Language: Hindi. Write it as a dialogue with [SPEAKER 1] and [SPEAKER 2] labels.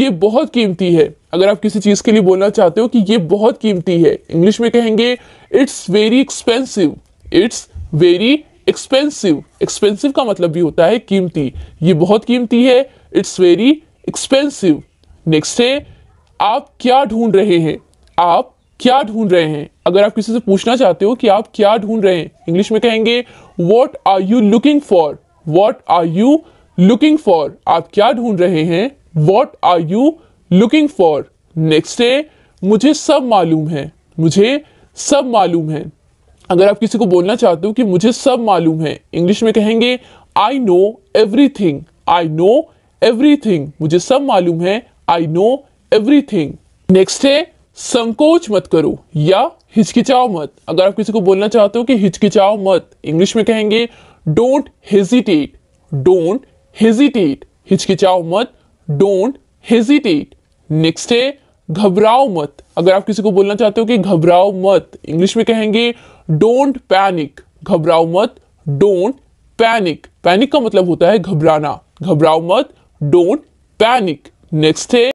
[SPEAKER 1] ये बहुत कीमती है अगर आप किसी चीज़ के लिए बोलना चाहते हो कि ये बहुत कीमती है इंग्लिश में कहेंगे it's very expensive it's very expensive expensive का मतलब भी होता है कीमती ये बहुत कीमती है इट्स वेरी एक्सपेंसिव नेक्स्ट है आप क्या ढूंढ रहे हैं आप क्या ढूंढ रहे हैं अगर आप किसी से पूछना चाहते हो कि आप क्या ढूंढ रहे हैं इंग्लिश में कहेंगे what are you looking for what are you looking for आप क्या ढूंढ रहे हैं what are you looking for next day मुझे सब मालूम है मुझे सब मालूम है अगर आप किसी को बोलना चाहते हो कि मुझे सब मालूम है इंग्लिश में कहेंगे I know everything I know everything मुझे सब मालूम है I know everything next है संकोच मत करो या हिचकिचाओ मत अगर आप किसी को बोलना चाहते हो कि हिचकिचाओ मत इंग्लिश में कहेंगे डोंट हेजिटेट डोंट हेजिटेट हिचकिचाओ मत डोंट हेजिटेट नेक्स्ट है घबराओ मत अगर आप किसी को बोलना चाहते हो कि घबराओ मत इंग्लिश में कहेंगे डोंट पैनिक घबराओ मत डोंट पैनिक पैनिक का मतलब होता है घबराना घबराओ मत डोंट पैनिक नेक्स्ट है